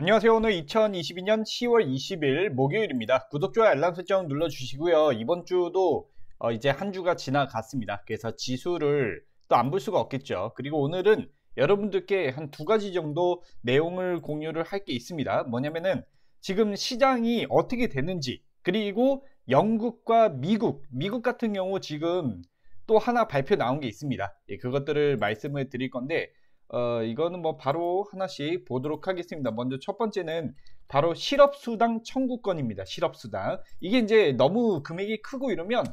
안녕하세요. 오늘 2022년 10월 20일 목요일입니다. 구독, 좋아요, 알람 설정 눌러주시고요. 이번 주도 어 이제 한 주가 지나갔습니다. 그래서 지수를 또 안 볼 수가 없겠죠. 그리고 오늘은 여러분들께 한 두 가지 정도 내용을 공유를 할 게 있습니다. 뭐냐면은 지금 시장이 어떻게 되는지 그리고 영국과 미국, 미국 같은 경우 지금 또 하나 발표 나온 게 있습니다. 예, 그것들을 말씀을 드릴 건데 어, 이거는 뭐 바로 하나씩 보도록 하겠습니다. 먼저 첫 번째는 바로 실업수당 청구권입니다. 실업수당. 이게 이제 너무 금액이 크고 이러면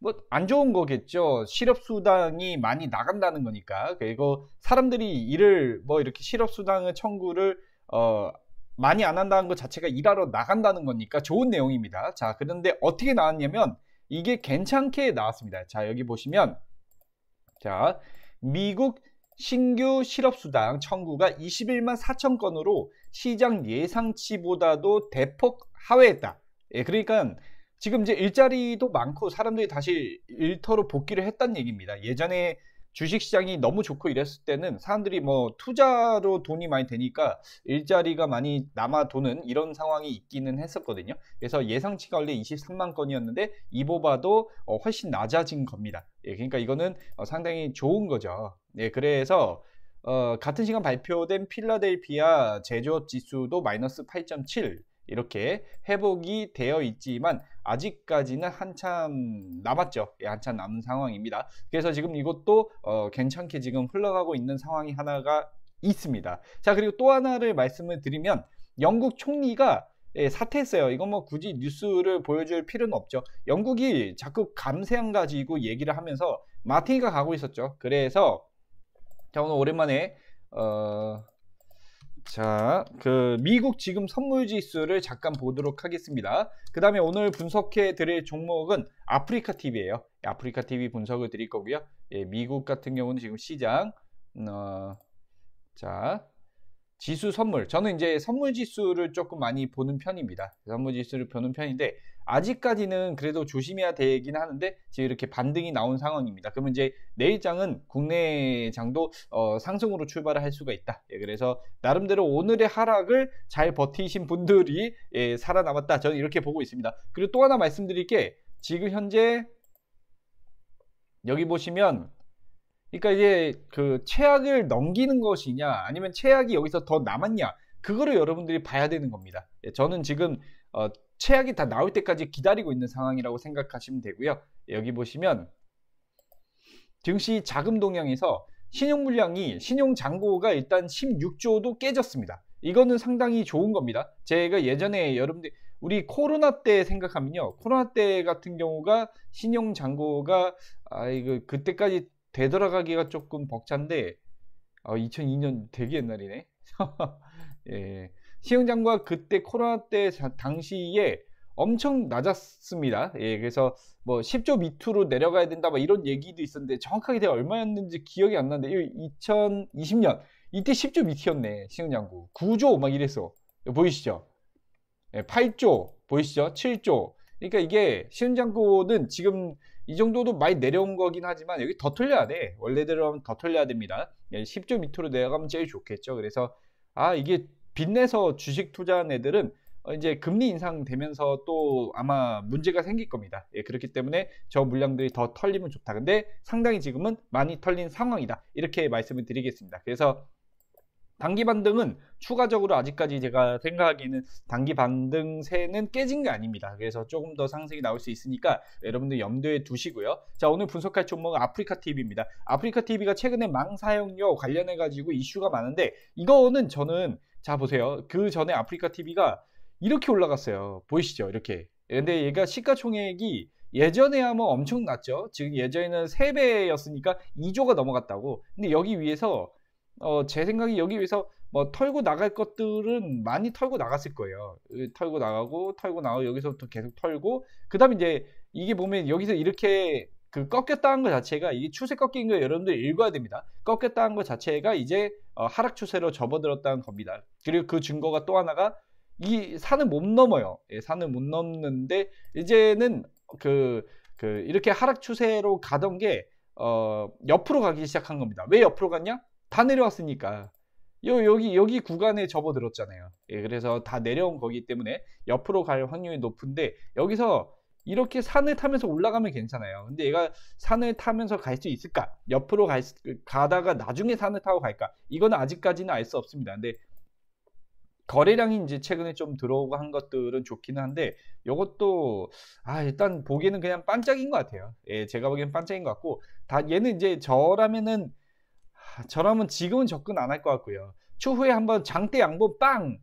뭐 안 좋은 거겠죠. 실업수당이 많이 나간다는 거니까. 그리고 사람들이 일을 뭐 이렇게 실업수당의 청구를 어, 많이 안 한다는 것 자체가 일하러 나간다는 거니까 좋은 내용입니다. 자, 그런데 어떻게 나왔냐면 이게 괜찮게 나왔습니다. 자, 여기 보시면 자, 미국 신규 실업수당 청구가 21만 4천 건으로 시장 예상치보다도 대폭 하회했다. 예, 그러니까 지금 이제 일자리도 많고 사람들이 다시 일터로 복귀를 했다는 얘기입니다. 예전에 주식시장이 너무 좋고 이랬을 때는 사람들이 뭐 투자로 돈이 많이 되니까 일자리가 많이 남아도는 이런 상황이 있기는 했었거든요. 그래서 예상치가 원래 23만 건이었는데 이보봐도어 훨씬 낮아진 겁니다. 예, 그러니까 이거는 어 상당히 좋은 거죠. 예, 그래서 어 같은 시간 발표된 필라델피아 제조업 지수도 마이너스 8.7 이렇게 회복이 되어 있지만 아직까지는 한참 남았죠. 예, 한참 남은 상황입니다. 그래서 지금 이것도 어, 괜찮게 지금 흘러가고 있는 상황이 하나가 있습니다. 자 그리고 또 하나를 말씀을 드리면 영국 총리가 예, 사퇴했어요. 이건 뭐 굳이 뉴스를 보여줄 필요는 없죠. 영국이 자꾸 감세안 가지고 얘기를 하면서 마틴이가 가고 있었죠. 그래서 자 오늘 오랜만에 어, 자, 그 미국 지금 선물 지수를 잠깐 보도록 하겠습니다. 그 다음에 오늘 분석해 드릴 종목은 아프리카 TV예요. 아프리카 TV 분석을 드릴 거고요. 예, 미국 같은 경우는 지금 시장 어, 자 지수 선물 저는 이제 선물 지수를 조금 많이 보는 편입니다. 선물 지수를 보는 편인데 아직까지는 그래도 조심해야 되긴 하는데 지금 이렇게 반등이 나온 상황입니다. 그러면 이제 내일장은 국내장도 어, 상승으로 출발을 할 수가 있다. 예, 그래서 나름대로 오늘의 하락을 잘 버티신 분들이 예, 살아남았다. 저는 이렇게 보고 있습니다. 그리고 또 하나 말씀드릴 게 지금 현재 여기 보시면 그러니까 이제 그 최악을 넘기는 것이냐 아니면 최악이 여기서 더 남았냐 그거를 여러분들이 봐야 되는 겁니다. 예, 저는 지금 어, 최악이 다 나올 때까지 기다리고 있는 상황이라고 생각하시면 되고요. 예, 여기 보시면 증시 자금 동향에서 신용 물량이 신용 잔고가 일단 16조도 깨졌습니다. 이거는 상당히 좋은 겁니다. 제가 예전에 여러분들 우리 코로나 때 생각하면요. 코로나 때 같은 경우가 신용 잔고가 아 이거 그때까지 되돌아가기가 조금 벅찬데 어, 2002년 되게 옛날이네. 예. 시흥장과 그때 코로나 때 당시에 엄청 낮았습니다. 예, 그래서 뭐 10조 밑으로 내려가야 된다, 막 이런 얘기도 있었는데 정확하게 대가 얼마였는지 기억이 안 나는데 2020년 이때 10조 밑이었네 시흥장구 9조 막 이랬어 보이시죠? 예, 8조 보이시죠? 7조 그러니까 이게 시흥장구는 지금 이 정도도 많이 내려온 거긴 하지만 여기 더틀려야돼 원래대로 하면 더틀려야 됩니다 예, 10조 밑으로 내려가면 제일 좋겠죠 그래서 아 이게 빚내서 주식 투자한 애들은 어, 이제 금리 인상되면서 또 아마 문제가 생길 겁니다. 예, 그렇기 때문에 저 물량들이 더 털리면 좋다. 근데 상당히 지금은 많이 털린 상황이다. 이렇게 말씀을 드리겠습니다. 그래서 단기 반등은 추가적으로 아직까지 제가 생각하기에는 단기 반등세는 깨진 게 아닙니다. 그래서 조금 더 상승이 나올 수 있으니까 여러분들 염두에 두시고요. 자 오늘 분석할 종목은 아프리카 TV입니다. 아프리카 TV가 최근에 망 사용료 관련해 가지고 이슈가 많은데 이거는 저는 자 보세요. 그 전에 아프리카 TV가 이렇게 올라갔어요. 보이시죠? 이렇게. 근데 얘가 시가총액이 예전에 하면 엄청났죠. 지금 예전에는 3배였으니까 2조가 넘어갔다고. 근데 여기 위에서 어, 제 생각이 여기 위해서 뭐 털고 나갈 것들은 많이 털고 나갔을 거예요. 털고 나가고 털고 나가고 여기서부터 계속 털고 그다음 이제 이게 보면 여기서 이렇게 그 꺾였다는 것 자체가 이게 추세 꺾인 거 여러분들 읽어야 됩니다. 꺾였다는 것 자체가 이제 어, 하락 추세로 접어들었다는 겁니다. 그리고 그 증거가 또 하나가 이 산을 못 넘어요. 예, 산을 못 넘는데 이제는 그, 그 이렇게 하락 추세로 가던 게 어, 옆으로 가기 시작한 겁니다. 왜 옆으로 갔냐? 다 내려왔으니까 요 여기 여기 구간에 접어들었잖아요. 예, 그래서 다 내려온 거기 때문에 옆으로 갈 확률이 높은데 여기서 이렇게 산을 타면서 올라가면 괜찮아요. 근데 얘가 산을 타면서 갈 수 있을까? 옆으로 갈 수, 가다가 나중에 산을 타고 갈까? 이건 아직까지는 알 수 없습니다. 근데 거래량이 이제 최근에 좀 들어오고 한 것들은 좋기는 한데 이것도 아 일단 보기에는 그냥 반짝인 것 같아요. 예, 제가 보기엔 반짝인 것 같고 다 얘는 이제 저라면은 저라면 지금은 접근 안 할 것 같고요. 추후에 한번 장대 양봉 빵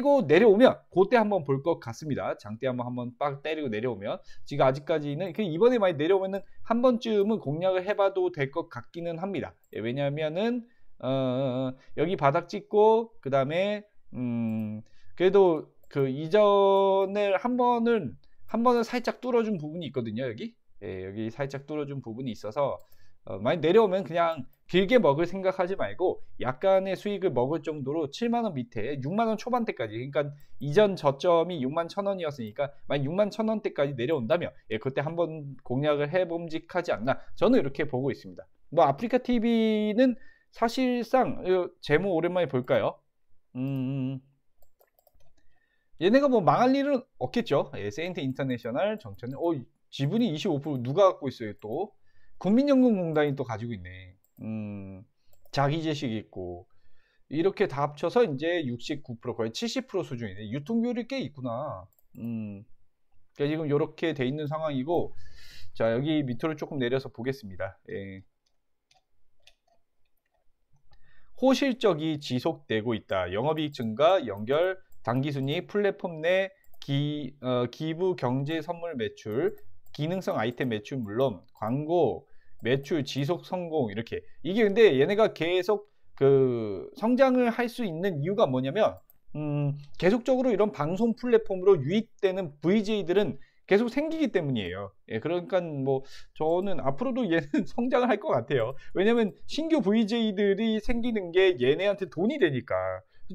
때리고 내려오면 그때 한번 볼 것 같습니다. 장대 한번 한번 빵 때리고 내려오면 지금 아직까지는 그 이번에 많이 내려오면은 한 번쯤은 공략을 해봐도 될 것 같기는 합니다. 예, 왜냐하면은 어, 여기 바닥 찍고 그 다음에 음, 그래도 그 이전을 한 번은 한 번은 살짝 뚫어준 부분이 있거든요 여기 예, 여기 살짝 뚫어준 부분이 있어서 어, 많이 내려오면 그냥 길게 먹을 생각하지 말고 약간의 수익을 먹을 정도로 7만 원 밑에 6만 원 초반대까지 그러니까 이전 저점이 6만 1천 원이었으니까 만약 6만 1천 원대까지 내려온다면 예, 그때 한번 공략을 해봄직하지 않나 저는 이렇게 보고 있습니다. 뭐 아프리카 TV는 사실상 제목 오랜만에 볼까요? 음. 얘네가 뭐 망할 일은 없겠죠. 예, 세인트 인터내셔널 정체는 어 지분이 25% 누가 갖고 있어요 또 국민연금공단이 또 가지고 있네. 음, 자기재식 있고 이렇게 다 합쳐서 이제 69% 거의 70% 수준이네. 유통 비율이 꽤 있구나. 음. 그러니까 지금 이렇게 돼 있는 상황이고 자 여기 밑으로 조금 내려서 보겠습니다. 예. 호실적이 지속되고 있다. 영업이익 증가, 연결, 단기순이, 플랫폼 내 기, 어, 기부 경제 선물 매출, 기능성 아이템 매출 물론 광고, 매출 지속 성공 이렇게 이게 근데 얘네가 계속 그 성장을 할 수 있는 이유가 뭐냐면 음 계속적으로 이런 방송 플랫폼으로 유입되는 VJ들은 계속 생기기 때문이에요. 예, 그러니까 뭐 저는 앞으로도 얘는 성장을 할 것 같아요. 왜냐면 신규 VJ들이 생기는 게 얘네한테 돈이 되니까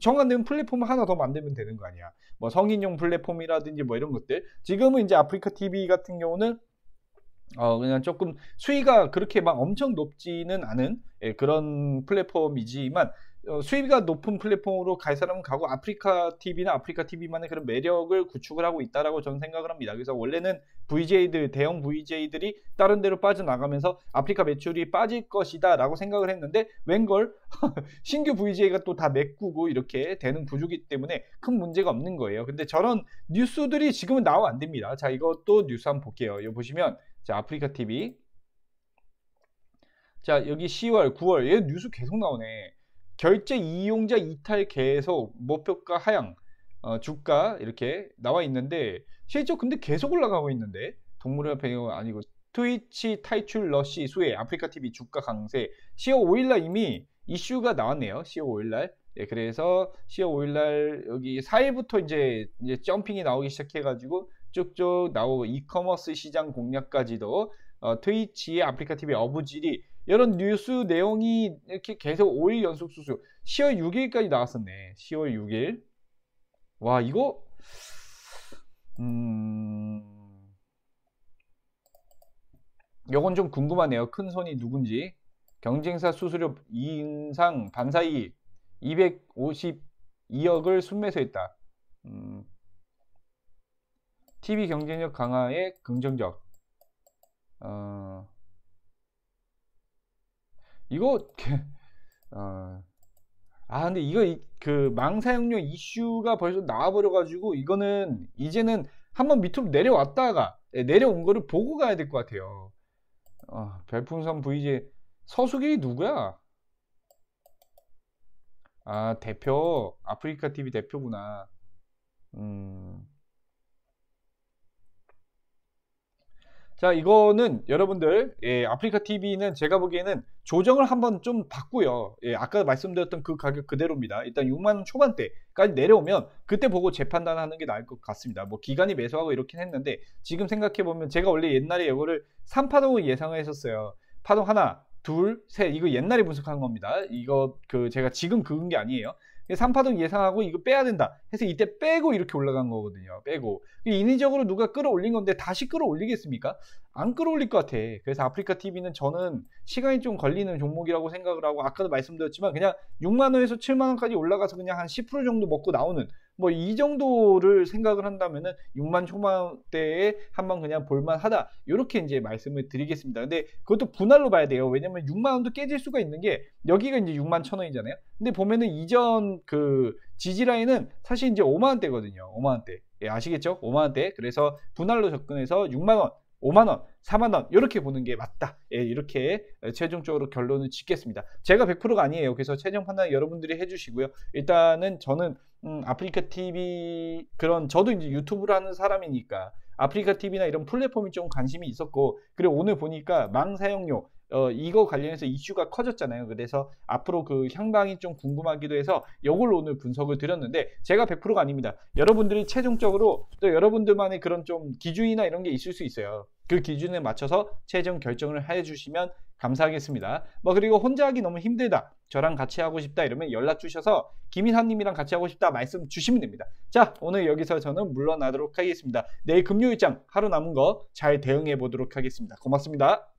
정한된 플랫폼 하나 더 만들면 되는 거 아니야. 뭐 성인용 플랫폼이라든지 뭐 이런 것들. 지금은 이제 아프리카 TV 같은 경우는 어 그냥 조금 수위가 그렇게 막 엄청 높지는 않은 예, 그런 플랫폼이지만 어, 수위가 높은 플랫폼으로 갈 사람은 가고 아프리카 TV나 아프리카 TV만의 그런 매력을 구축을 하고 있다라고 저는 생각을 합니다. 그래서 원래는 VJ들 대형 VJ들이 다른 데로 빠져나가면서 아프리카 매출이 빠질 것이다라고 생각을 했는데 웬걸 신규 VJ가 또 다 메꾸고 이렇게 되는 구조기 때문에 큰 문제가 없는 거예요. 근데 저런 뉴스들이 지금은 나와 안 됩니다. 자 이것도 뉴스 한번 볼게요. 이 보시면 자, 아프리카 TV. 자, 여기 10월, 9월. 얘 뉴스 계속 나오네. 결제 이용자 이탈 계속 목표가 하향, 어, 주가 이렇게 나와 있는데 실제 근데 계속 올라가고 있는데 동물협회가 아니고 트위치 탈출 러시 수혜 아프리카 TV 주가 강세 10월 5일날 이미 이슈가 나왔네요. 10월 5일날. 네, 예, 그래서 10월 5일날 여기 4일부터 이제, 이제 점핑이 나오기 시작해가지고 쭉쭉 나오고 이커머스 시장 공략까지도 어, 트위치의 아프리카 TV 어부질이 이런 뉴스 내용이 이렇게 계속 5일 연속 수수 10월 6일까지 나왔었네 10월 6일 와 이거 음이건좀 궁금하네요 큰 손이 누군지 경쟁사 수수료 인상 반사이 252억을 순매수했다 음, TV 경쟁력 강화에 긍정적 어, 이거 어, 아 근데 이거 그 망사용료 이슈가 벌써 나와버려가지고 이거는 이제는 한번 밑으로 내려왔다가 예, 내려온 거를 보고 가야 될 것 같아요 어, 별풍선 VJ 서수기 누구야? 아 대표 아프리카 TV 대표구나 음자 이거는 여러분들 예, 아프리카 TV는 제가 보기에는 조정을 한번 좀봤고요 예, 아까 말씀드렸던 그 가격 그대로입니다 일단 6만원 초반대까지 내려오면 그때 보고 재판단하는 게 나을 것 같습니다 뭐 기간이 매수하고 이렇긴 했는데 지금 생각해보면 제가 원래 옛날에 이거를 3파동을 예상을 했었어요 파동 하나 둘, 셋 이거 옛날에 분석한 겁니다 이거 그 제가 지금 그은 게 아니에요 3파동 예상하고 이거 빼야 된다 해서 이때 빼고 이렇게 올라간 거거든요. 빼고 그 인위적으로 누가 끌어올린 건데 다시 끌어올리겠습니까? 안 끌어올릴 것 같아. 그래서 아프리카 TV는 저는 시간이 좀 걸리는 종목이라고 생각을 하고 아까도 말씀드렸지만 그냥 6만 원에서 7만 원까지 올라가서 그냥 한 10% 정도 먹고 나오는 뭐이 정도를 생각을 한다면은 6만 초반대에 한번 그냥 볼만하다 이렇게 이제 말씀을 드리겠습니다. 근데 그것도 분할로 봐야 돼요. 왜냐면 6만 원도 깨질 수가 있는 게 여기가 이제 6만 천 원이잖아요. 근데 보면은 이전 그 지지 라인은 사실 이제 5만 원대거든요. 5만 원대 예, 아시겠죠? 5만 원대 그래서 분할로 접근해서 6만 원 5만 원, 4만 원 이렇게 보는 게 맞다. 예, 이렇게 최종적으로 결론을 짓겠습니다. 제가 100%가 아니에요. 그래서 최종 판단 여러분들이 해주시고요. 일단은 저는 음, 아프리카 TV 그런 저도 이제 유튜브를 하는 사람이니까 아프리카 TV나 이런 플랫폼이 좀 관심이 있었고 그리고 오늘 보니까 망 사용료 어, 이거 관련해서 이슈가 커졌잖아요. 그래서 앞으로 그 향방이 좀 궁금하기도 해서 이걸로 오늘 분석을 드렸는데 제가 100%가 아닙니다. 여러분들이 최종적으로 또 여러분들만의 그런 좀 기준이나 이런 게 있을 수 있어요. 그 기준에 맞춰서 최종 결정을 해주시면 감사하겠습니다. 뭐 그리고 혼자 하기 너무 힘들다. 저랑 같이 하고 싶다 이러면 연락 주셔서 김인하님이랑 같이 하고 싶다 말씀 주시면 됩니다. 자 오늘 여기서 저는 물러나도록 하겠습니다. 내일 금요일장 하루 남은 거 잘 대응해 보도록 하겠습니다. 고맙습니다.